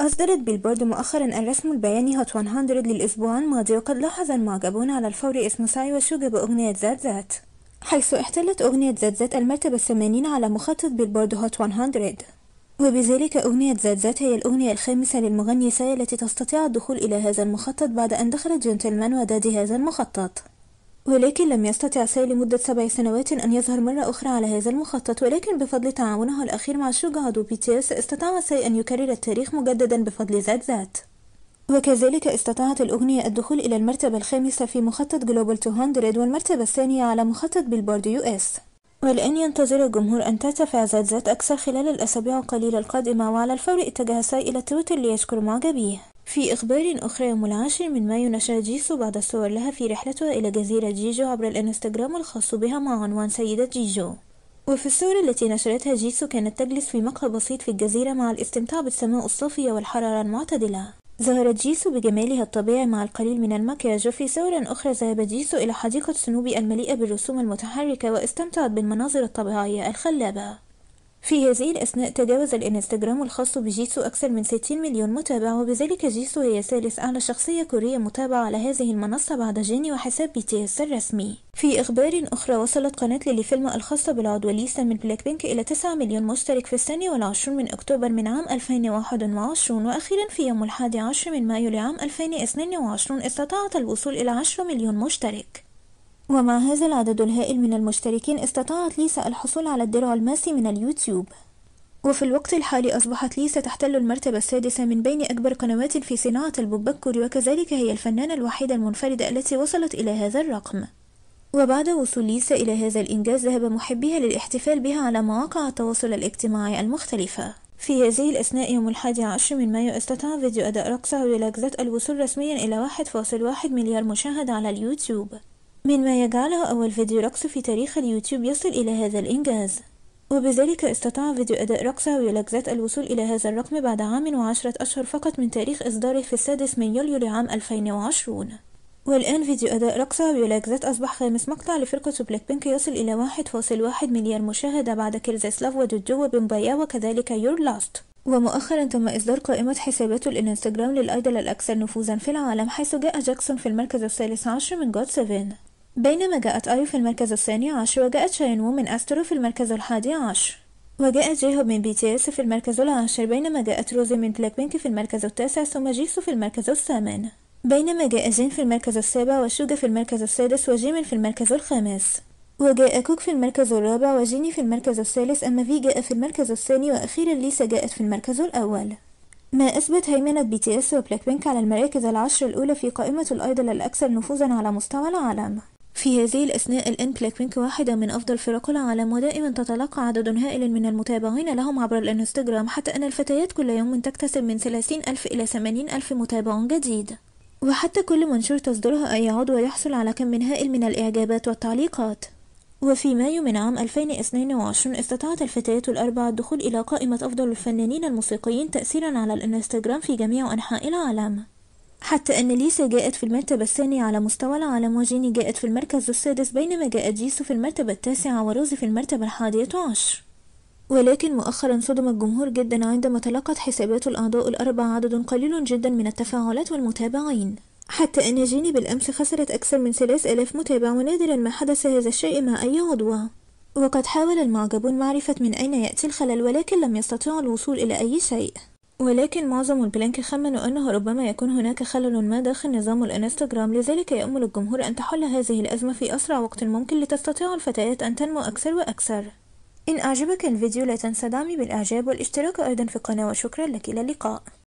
أصدرت بيلبورد مؤخرا الرسم البياني هوت 100 للأسبوع الماضي وقد لاحظ المعجبون على الفور اسم ساي وشوجا بأغنية ذات ذات حيث احتلت أغنية ذات ذات المرتبة الثمانين على مخطط بيلبورد هوت 100 وبذلك أغنية ذات ذات هي الأغنية الخامسة للمغني ساي التي تستطيع الدخول إلى هذا المخطط بعد أن دخلت جنتلمان ودادي هذا المخطط ولكن لم يستطع ساي لمدة سبع سنوات أن يظهر مرة أخرى على هذا المخطط ولكن بفضل تعاونه الأخير مع شوجهاد بيتيس استطاع ساي أن يكرر التاريخ مجددا بفضل زاك ذات وكذلك استطاعت الأغنية الدخول إلى المرتبة الخامسة في مخطط جلوبال 200 والمرتبة الثانية على مخطط بيلبورد يو اس والآن ينتظر الجمهور أن ترتفع زاد زاد أكثر خلال الأسابيع القليلة القادمة وعلى الفور اتجه ساي إلى تويتر ليشكر معجبيه في إخبار أخرى يوم العاشر من مايو نشرت جيسو بعض الصور لها في رحلتها إلى جزيرة جيجو عبر الإنستغرام الخاص بها مع عنوان سيدة جيجو وفي الصور التي نشرتها جيسو كانت تجلس في مقهى بسيط في الجزيرة مع الاستمتاع بالسماء الصافية والحرارة المعتدلة ظهرت جيسو بجمالها الطبيعي مع القليل من المكياج وفي صورة أخرى ذهبت جيسو إلى حديقة سنوبي المليئة بالرسوم المتحركة واستمتعت بالمناظر الطبيعية الخلابة في هذه الأثناء تجاوز الإنستغرام الخاص بجيسو أكثر من 60 مليون متابع وبذلك جيسو هي ثالث أعلى شخصية كورية متابعة على هذه المنصة بعد جيني وحساب بي تي اس الرسمي في إخبار أخرى وصلت قناة ليلي فيلم الخاصة بالعضو ليسا من بلاك بينك إلى 9 مليون مشترك في الثاني والعشرون من أكتوبر من عام 2021 وأخيرا في يوم الحادي عشر من مايو لعام 2022 استطاعت الوصول إلى 10 مليون مشترك ومع هذا العدد الهائل من المشتركين استطاعت ليسا الحصول على الدرع الماسي من اليوتيوب وفي الوقت الحالي أصبحت ليسا تحتل المرتبة السادسة من بين أكبر قنوات في صناعة البوبكر وكذلك هي الفنانة الوحيدة المنفردة التي وصلت إلى هذا الرقم وبعد وصول ليسا إلى هذا الإنجاز ذهب محبيها للاحتفال بها على مواقع التواصل الاجتماعي المختلفة في هذه الأثناء يوم الحادي عشر من مايو استطاع فيديو أداء رقصه ولغزة الوصول رسميا إلى واحد فاصل واحد مليار مشاهدة على اليوتيوب مما يجعله أول فيديو رقص في تاريخ اليوتيوب يصل إلى هذا الإنجاز وبذلك استطاع فيديو أداء رقصة ويلاكزات الوصول إلى هذا الرقم بعد عام وعشرة أشهر فقط من تاريخ إصداره في السادس من يوليو لعام 2020 والآن فيديو أداء رقصة ويلاكزات أصبح خامس مقطع لفرقة بلاك بينك يصل إلى 1.1 مليار مشاهدة بعد كيرزيسلاف ودوجو وبمبايا وكذلك يور لاست ومؤخرا تم إصدار قائمة حسابات الإنستجرام للأيدل الأكثر نفوذا في العالم حيث جاء جاكسون في المركز الثالث عشر من جود 7 بينما جاءت أيو في المركز الثاني عشر وجاءت شاين وو من أسترو في المركز الحادي عشر وجاءت جيهوب من بي تي اس في المركز العاشر بينما جاءت روزي من بلاك بينك في المركز التاسع ثم جيسو في المركز الثامن بينما جاء جين في المركز السابع وشوجا في المركز السادس وجيمن في المركز الخامس وجاء كوك في المركز الرابع وجيني في المركز الثالث أما في جاء في المركز الثاني وأخيرا ليسا جاءت في المركز الأول ما أثبت هيمنة بي تي اس وبلاك بينك على المراكز العشر الأولى في قائمة الأيدل الأكثر نفوذا على مستوى العالم في هذه الأثناء الآن بلاكوينك واحدة من أفضل فرق العالم ودائما تتلقى عدد هائل من المتابعين لهم عبر الانستجرام حتى أن الفتيات كل يوم تكتسب من 30 ألف إلى 80 ألف متابع جديد وحتى كل منشور تصدرها أي عضو يحصل على كم من هائل من الإعجابات والتعليقات وفي مايو من عام 2022 استطاعت الفتيات الأربعة الدخول إلى قائمة أفضل الفنانين الموسيقيين تأثيرا على الانستجرام في جميع أنحاء العالم حتى أن ليسا جاءت في المرتبة الثانية على مستوى العالم وجيني جاءت في المركز السادس بينما جاءت جيسو في المرتبة التاسعة وروزي في المرتبة الحادية عشر ولكن مؤخرا صدم الجمهور جدا عندما تلقت حسابات الأعضاء الأربع عدد قليل جدا من التفاعلات والمتابعين حتى أن جيني بالأمس خسرت أكثر من ثلاث ألاف متابع ونادرا ما حدث هذا الشيء مع أي عضوة وقد حاول المعجبون معرفة من أين يأتي الخلل ولكن لم يستطيعوا الوصول إلى أي شيء ولكن معظم البلانك خمنوا أنه ربما يكون هناك خلل ما داخل نظام الإنستغرام لذلك يأمل الجمهور أن تحل هذه الأزمة في أسرع وقت ممكن لتستطيع الفتيات أن تنمو أكثر وأكثر إن أعجبك الفيديو لا تنسى دعمي بالإعجاب والاشتراك أيضا في القناة وشكرا لك إلى اللقاء